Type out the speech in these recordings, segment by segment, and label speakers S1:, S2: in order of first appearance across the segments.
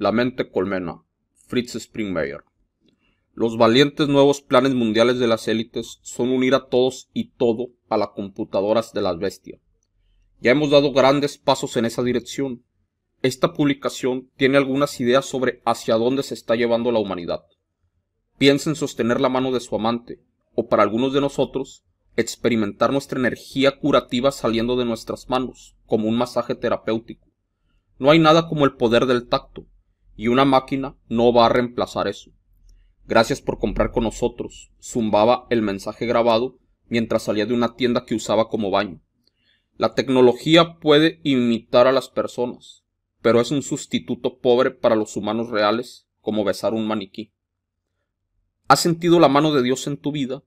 S1: La mente colmena, Fritz Springmeier. Los valientes nuevos planes mundiales de las élites son unir a todos y todo a las computadoras de las bestias. Ya hemos dado grandes pasos en esa dirección. Esta publicación tiene algunas ideas sobre hacia dónde se está llevando la humanidad. Piensa en sostener la mano de su amante, o para algunos de nosotros, experimentar nuestra energía curativa saliendo de nuestras manos, como un masaje terapéutico. No hay nada como el poder del tacto, y una máquina no va a reemplazar eso. Gracias por comprar con nosotros, zumbaba el mensaje grabado mientras salía de una tienda que usaba como baño. La tecnología puede imitar a las personas, pero es un sustituto pobre para los humanos reales como besar un maniquí. ¿Has sentido la mano de Dios en tu vida?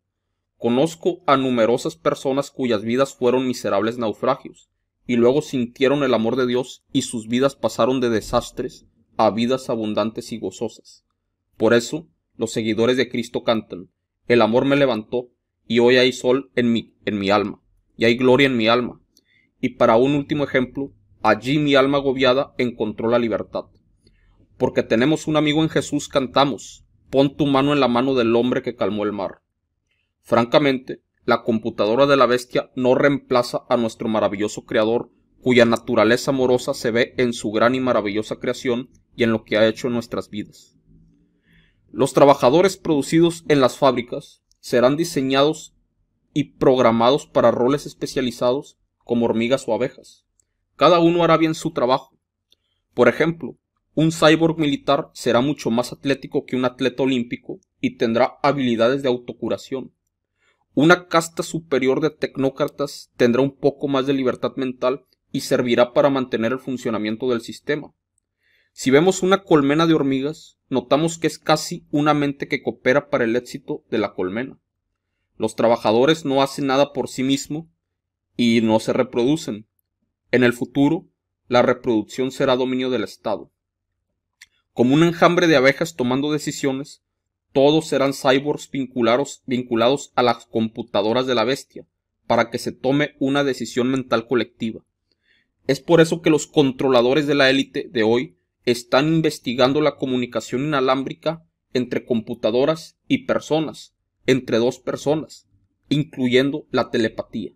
S1: Conozco a numerosas personas cuyas vidas fueron miserables naufragios, y luego sintieron el amor de Dios y sus vidas pasaron de desastres vidas abundantes y gozosas. Por eso, los seguidores de Cristo cantan, el amor me levantó, y hoy hay sol en mí, en mi alma, y hay gloria en mi alma. Y para un último ejemplo, allí mi alma agobiada encontró la libertad. Porque tenemos un amigo en Jesús cantamos, pon tu mano en la mano del hombre que calmó el mar. Francamente, la computadora de la bestia no reemplaza a nuestro maravilloso creador, cuya naturaleza amorosa se ve en su gran y maravillosa creación y en lo que ha hecho en nuestras vidas. Los trabajadores producidos en las fábricas serán diseñados y programados para roles especializados como hormigas o abejas. Cada uno hará bien su trabajo. Por ejemplo, un cyborg militar será mucho más atlético que un atleta olímpico y tendrá habilidades de autocuración. Una casta superior de tecnócratas tendrá un poco más de libertad mental y servirá para mantener el funcionamiento del sistema. Si vemos una colmena de hormigas, notamos que es casi una mente que coopera para el éxito de la colmena. Los trabajadores no hacen nada por sí mismos y no se reproducen. En el futuro, la reproducción será dominio del Estado. Como un enjambre de abejas tomando decisiones, todos serán cyborgs vinculados, vinculados a las computadoras de la bestia, para que se tome una decisión mental colectiva. Es por eso que los controladores de la élite de hoy están investigando la comunicación inalámbrica entre computadoras y personas, entre dos personas, incluyendo la telepatía.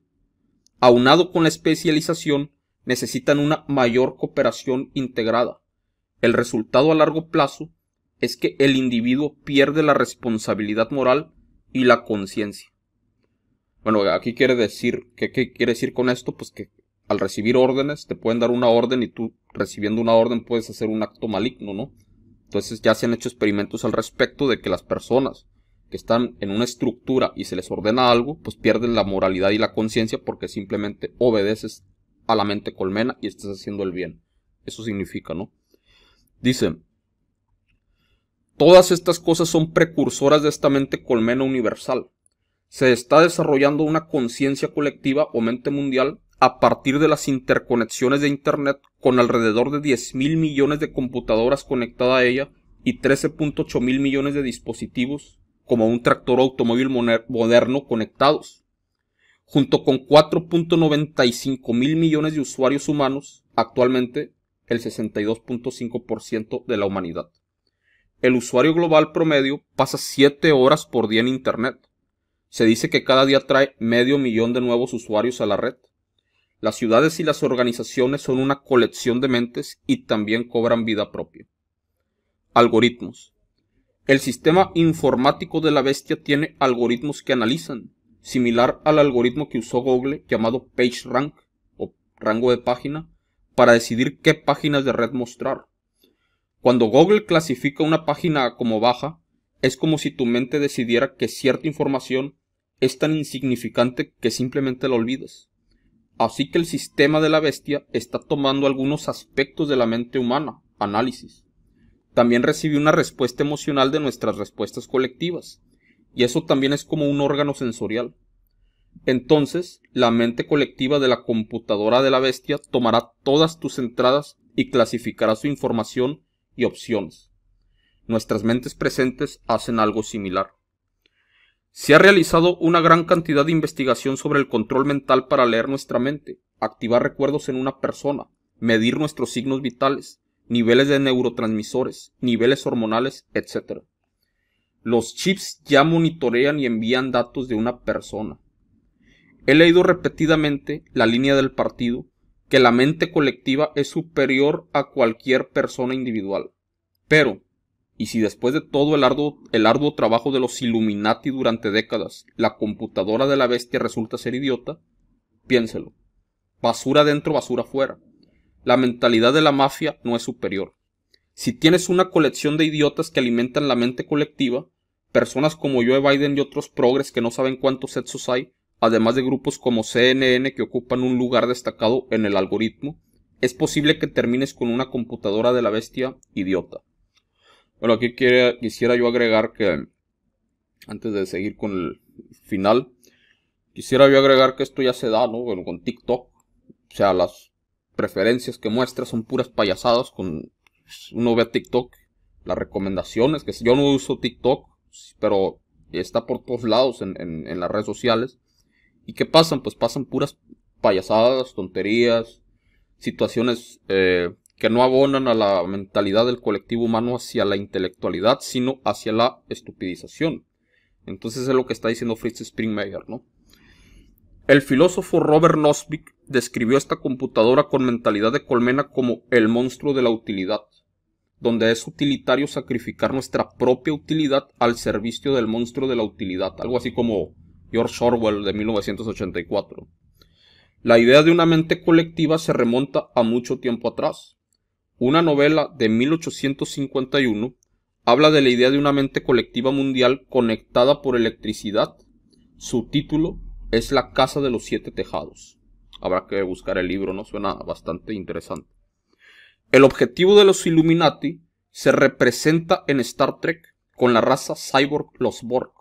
S1: Aunado con la especialización, necesitan una mayor cooperación integrada. El resultado a largo plazo es que el individuo pierde la responsabilidad moral y la conciencia. Bueno, aquí quiere decir, ¿qué, ¿qué, quiere decir con esto? Pues que al recibir órdenes, te pueden dar una orden y tú recibiendo una orden puedes hacer un acto maligno, ¿no? Entonces ya se han hecho experimentos al respecto de que las personas que están en una estructura y se les ordena algo, pues pierden la moralidad y la conciencia porque simplemente obedeces a la mente colmena y estás haciendo el bien. Eso significa, ¿no? Dice, todas estas cosas son precursoras de esta mente colmena universal. Se está desarrollando una conciencia colectiva o mente mundial a partir de las interconexiones de Internet con alrededor de 10 mil millones de computadoras conectadas a ella y 13.8 mil millones de dispositivos como un tractor automóvil moderno conectados, junto con 4.95 mil millones de usuarios humanos, actualmente el 62.5% de la humanidad. El usuario global promedio pasa 7 horas por día en Internet. Se dice que cada día trae medio millón de nuevos usuarios a la red. Las ciudades y las organizaciones son una colección de mentes y también cobran vida propia. Algoritmos. El sistema informático de la bestia tiene algoritmos que analizan, similar al algoritmo que usó Google llamado PageRank o rango de página para decidir qué páginas de red mostrar. Cuando Google clasifica una página como baja, es como si tu mente decidiera que cierta información es tan insignificante que simplemente la olvides. Así que el sistema de la bestia está tomando algunos aspectos de la mente humana, análisis. También recibe una respuesta emocional de nuestras respuestas colectivas, y eso también es como un órgano sensorial. Entonces, la mente colectiva de la computadora de la bestia tomará todas tus entradas y clasificará su información y opciones. Nuestras mentes presentes hacen algo similar. Se ha realizado una gran cantidad de investigación sobre el control mental para leer nuestra mente, activar recuerdos en una persona, medir nuestros signos vitales, niveles de neurotransmisores, niveles hormonales, etc. Los chips ya monitorean y envían datos de una persona. He leído repetidamente la línea del partido que la mente colectiva es superior a cualquier persona individual. Pero, y si después de todo el arduo, trabajo de los Illuminati durante décadas, la computadora de la bestia resulta ser idiota, piénselo. Basura dentro, basura fuera. La mentalidad de la mafia no es superior. Si tienes una colección de idiotas que alimentan la mente colectiva, personas como Joe Biden y otros progres que no saben cuántos sexos hay, además de grupos como CNN que ocupan un lugar destacado en el algoritmo, es posible que termines con una computadora de la bestia idiota. Bueno, aquí quisiera yo agregar que, antes de seguir con el final, quisiera yo agregar que esto ya se da, ¿no? Bueno, con TikTok. O sea, las preferencias que muestra son puras payasadas. Con pues, Uno ve TikTok, las recomendaciones, que yo no uso TikTok, pero está por todos lados en, en, las redes sociales. ¿Y qué pasan? Pues pasan puras payasadas, tonterías, situaciones eh, que no abonan a la mentalidad del colectivo humano hacia la intelectualidad, sino hacia la estupidización. Entonces es lo que está diciendo Fritz Springmeier, ¿no? El filósofo Robert Nozick describió esta computadora con mentalidad de colmena como el monstruo de la utilidad, donde es utilitario sacrificar nuestra propia utilidad al servicio del monstruo de la utilidad, algo así como George Orwell de 1984. La idea de una mente colectiva se remonta a mucho tiempo atrás, una novela de 1851, habla de la idea de una mente colectiva mundial conectada por electricidad. Su título es La Casa de los Siete Tejados. Habrá que buscar el libro, ¿no? Suena bastante interesante. El objetivo de los Illuminati se representa en Star Trek con la raza cyborg los Borg.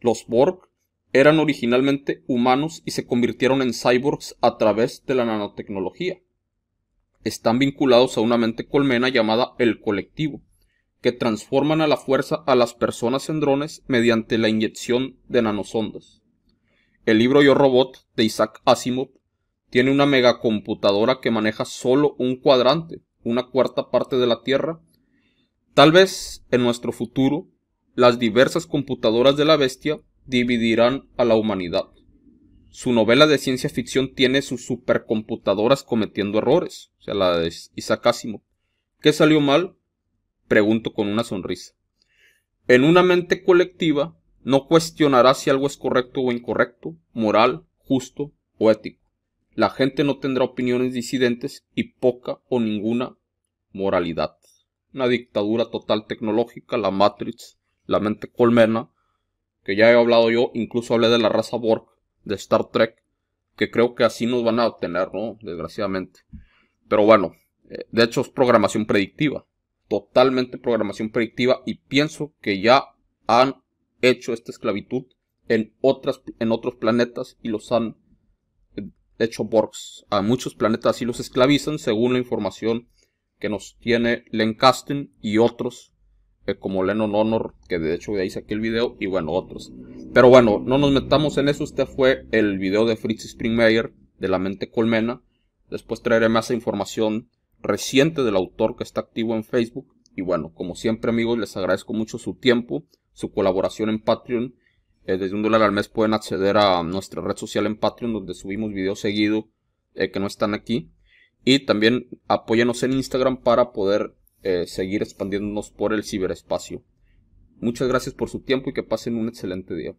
S1: Los Borg eran originalmente humanos y se convirtieron en cyborgs a través de la nanotecnología están vinculados a una mente colmena llamada el colectivo, que transforman a la fuerza a las personas en drones mediante la inyección de nanosondas. El libro Yo Robot de Isaac Asimov tiene una megacomputadora que maneja solo un cuadrante, una cuarta parte de la Tierra. Tal vez en nuestro futuro las diversas computadoras de la bestia dividirán a la humanidad su novela de ciencia ficción tiene sus supercomputadoras cometiendo errores, o sea, la de Isaac Asimov. ¿Qué salió mal? Pregunto con una sonrisa. En una mente colectiva no cuestionará si algo es correcto o incorrecto, moral, justo o ético. La gente no tendrá opiniones disidentes y poca o ninguna moralidad. Una dictadura total tecnológica, la Matrix, la mente colmena, que ya he hablado yo, incluso hablé de la raza Borg de Star Trek, que creo que así nos van a obtener, ¿no? Desgraciadamente. Pero bueno, eh, de hecho es programación predictiva, totalmente programación predictiva y pienso que ya han hecho esta esclavitud en, otras, en otros planetas y los han eh, hecho Borgs. A muchos planetas y los esclavizan según la información que nos tiene Len Kasten y otros eh, como Lennon Honor, que de hecho de hice saqué el video, y bueno, otros. Pero bueno, no nos metamos en eso, este fue el video de Fritz Springmeier, de La Mente Colmena. Después traeré más información reciente del autor que está activo en Facebook. Y bueno, como siempre amigos, les agradezco mucho su tiempo, su colaboración en Patreon. Eh, desde un dólar al mes pueden acceder a nuestra red social en Patreon, donde subimos videos seguido eh, que no están aquí. Y también apóyanos en Instagram para poder eh, seguir expandiéndonos por el ciberespacio. Muchas gracias por su tiempo y que pasen un excelente día.